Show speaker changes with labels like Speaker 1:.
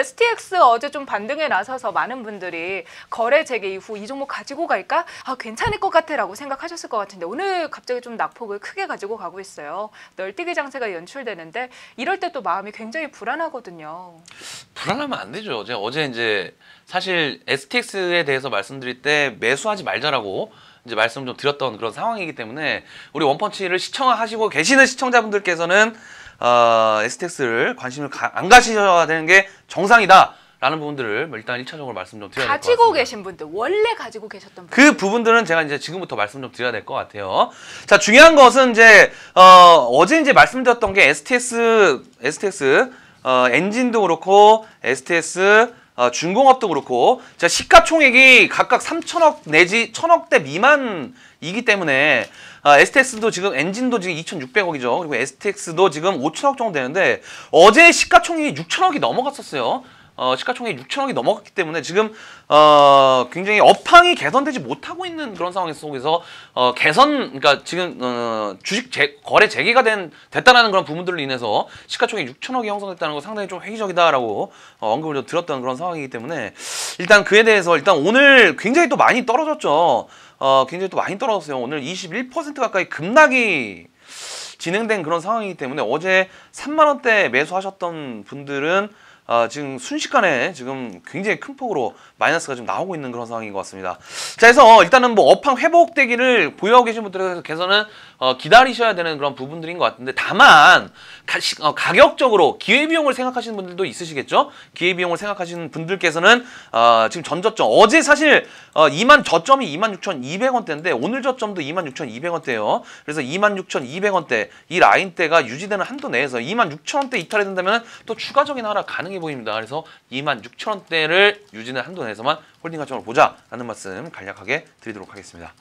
Speaker 1: STX 어제 좀 반등에 나서서 많은 분들이 거래 재개 이후 이 종목 가지고 갈까? 아, 괜찮을 것 같아라고 생각하셨을 것 같은데 오늘 갑자기 좀 낙폭을 크게 가지고 가고 있어요. 널뛰기 장세가 연출되는데 이럴 때 또 마음이 굉장히 불안하거든요.
Speaker 2: 불안하면 안 되죠. 제가 어제 이제 사실 STX에 대해서 말씀드릴 때 매수하지 말자라고 이제 말씀 좀 드렸던 그런 상황이기 때문에 우리 원펀치를 시청하시고 계시는 시청자분들께서는 어, 에스텍스를 관심을 가, 안 가셔야 시 되는 게 정상이다. 라는 부분들을 일단 1차적으로 말씀 좀 드려야 될 것 같습니다.
Speaker 1: 가지고 계신 분들, 원래 가지고 계셨던 그
Speaker 2: 분들. 그 부분들은 제가 이제 지금부터 말씀 좀 드려야 될 것 같아요. 자, 중요한 것은 이제, 어, 어제 이제 말씀드렸던 게 STS, STS, 어, 엔진도 그렇고, STS, 어, 아, 중공업도 그렇고 자 시가총액이 각각 3천억 내지 1천억대 미만이기 때문에 아, STX도 지금 엔진도 지금 2,600억이죠. 그리고 STX도 지금 5천억 정도 되는데 어제 시가총액이 6천억이 넘어갔었어요. 어, 시가총액 6천억이 넘어갔기 때문에 지금 어, 굉장히 업황이 개선되지 못하고 있는 그런 상황 속에서 어, 개선 그러니까 지금 어, 주식 재, 거래 재개가 된 됐다라는 그런 부분들로 인해서 시가총액 6천억이 형성됐다는 거 상당히 좀 획기적이다라고 어, 언급을 좀들었던 그런 상황이기 때문에 일단 그에 대해서 일단 오늘 굉장히 또 많이 떨어졌죠. 어, 굉장히 또 많이 떨어졌어요. 오늘 21% 가까이 급락이 진행된 그런 상황이기 때문에 어제 3만 원대 매수하셨던 분들은 어, 지금 순식간에 지금 굉장히 큰 폭으로 마이너스가 지금 나오고 있는 그런 상황인 것 같습니다. 자, 그래서 일단은 뭐 업황 회복되기를 보유하고 계신 분들께서는 어, 기다리셔야 되는 그런 부분들인 것 같은데 다만 가, 어, 가격적으로 기회비용을 생각하시는 분들도 있으시겠죠? 기회비용을 생각하시는 분들께서는 어, 지금 전저점 어제 사실 어, 2만 저점이 26,200원대인데 오늘 저점도 26,200원대예요. 그래서 26,200원대 이 라인대가 유지되는 한도 내에서 26,000원대 이탈이 된다면 또 추가적인 하락 가능해 보입니다. 그래서 2 6 0 0 0 원대를 유지는 한도 내에서만 홀딩 가정을 보자라는 말씀 간략하게 드리도록 하겠습니다.